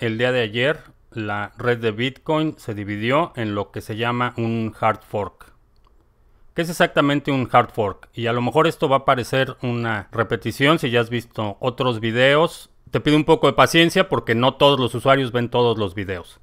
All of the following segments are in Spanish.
el día de ayer la red de Bitcoin se dividió en lo que se llama un hard fork. ¿Qué es exactamente un hard fork? Y a lo mejor esto va a parecer una repetición si ya has visto otros videos. Te pido un poco de paciencia porque no todos los usuarios ven todos los videos.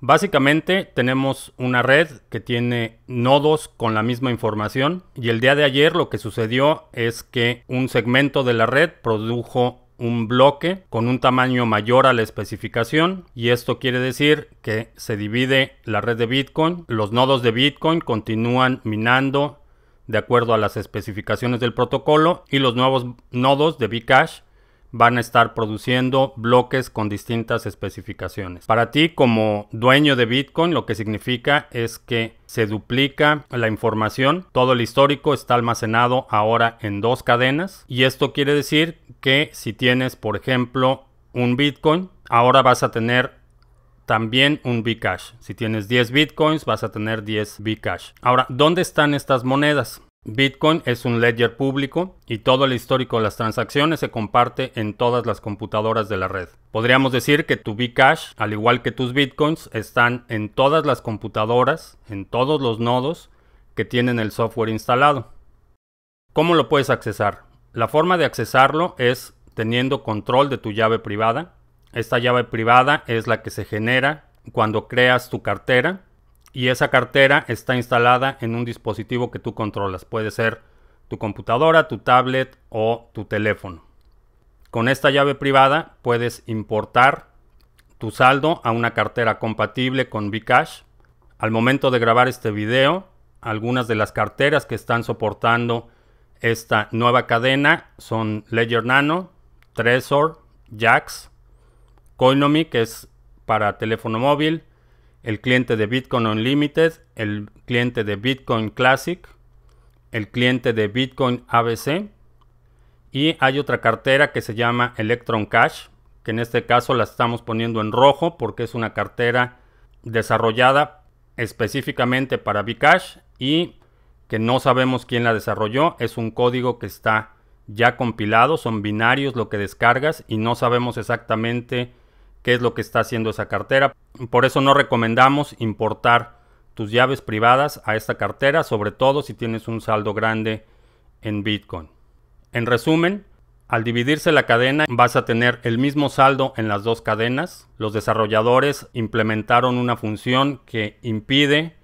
Básicamente tenemos una red que tiene nodos con la misma información y el día de ayer lo que sucedió es que un segmento de la red produjo un bloque con un tamaño mayor a la especificación y esto quiere decir que se divide la red de Bitcoin, los nodos de Bitcoin continúan minando de acuerdo a las especificaciones del protocolo y los nuevos nodos de Bcash van a estar produciendo bloques con distintas especificaciones. Para ti como dueño de Bitcoin lo que significa es que se duplica la información, todo el histórico está almacenado ahora en dos cadenas y esto quiere decir que si tienes por ejemplo un Bitcoin, ahora vas a tener también un Bcash. Si tienes 10 Bitcoins vas a tener 10 Bcash. Ahora, ¿dónde están estas monedas? Bitcoin es un ledger público y todo el histórico de las transacciones se comparte en todas las computadoras de la red. Podríamos decir que tu Bcash, al igual que tus Bitcoins, están en todas las computadoras, en todos los nodos que tienen el software instalado. ¿Cómo lo puedes accesar? La forma de accesarlo es teniendo control de tu llave privada. Esta llave privada es la que se genera cuando creas tu cartera y esa cartera está instalada en un dispositivo que tú controlas. Puede ser tu computadora, tu tablet o tu teléfono. Con esta llave privada puedes importar tu saldo a una cartera compatible con Bcash. Al momento de grabar este video, algunas de las carteras que están soportando esta nueva cadena son Ledger Nano, Trezor, Jax, Coinomi, que es para teléfono móvil, el cliente de Bitcoin Unlimited, el cliente de Bitcoin Classic, el cliente de Bitcoin ABC y hay otra cartera que se llama Electron Cash, que en este caso la estamos poniendo en rojo porque es una cartera desarrollada específicamente para Bcash y que no sabemos quién la desarrolló, es un código que está ya compilado, son binarios lo que descargas y no sabemos exactamente qué es lo que está haciendo esa cartera. Por eso no recomendamos importar tus llaves privadas a esta cartera, sobre todo si tienes un saldo grande en Bitcoin. En resumen, al dividirse la cadena vas a tener el mismo saldo en las dos cadenas. Los desarrolladores implementaron una función que impide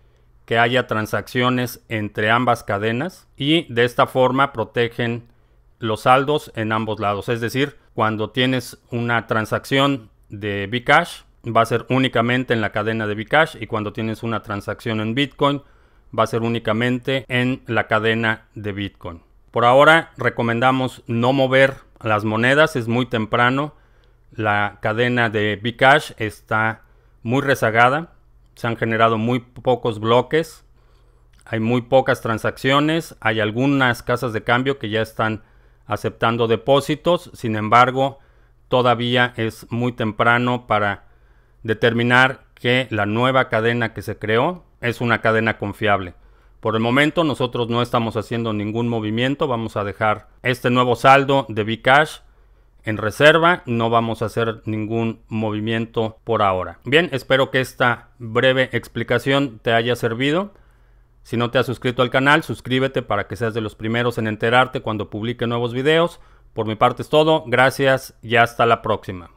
que haya transacciones entre ambas cadenas y de esta forma protegen los saldos en ambos lados. Es decir, cuando tienes una transacción de Bcash va a ser únicamente en la cadena de Bcash y cuando tienes una transacción en Bitcoin va a ser únicamente en la cadena de Bitcoin. Por ahora recomendamos no mover las monedas, es muy temprano. La cadena de Bcash está muy rezagada, se han generado muy pocos bloques, hay muy pocas transacciones, hay algunas casas de cambio que ya están aceptando depósitos, sin embargo, todavía es muy temprano para determinar que la nueva cadena que se creó es una cadena confiable. Por el momento nosotros no estamos haciendo ningún movimiento, vamos a dejar este nuevo saldo de Bcash en reserva, no vamos a hacer ningún movimiento por ahora. Bien, espero que esta breve explicación te haya servido. Si no te has suscrito al canal, suscríbete para que seas de los primeros en enterarte cuando publique nuevos videos. Por mi parte es todo, gracias y hasta la próxima.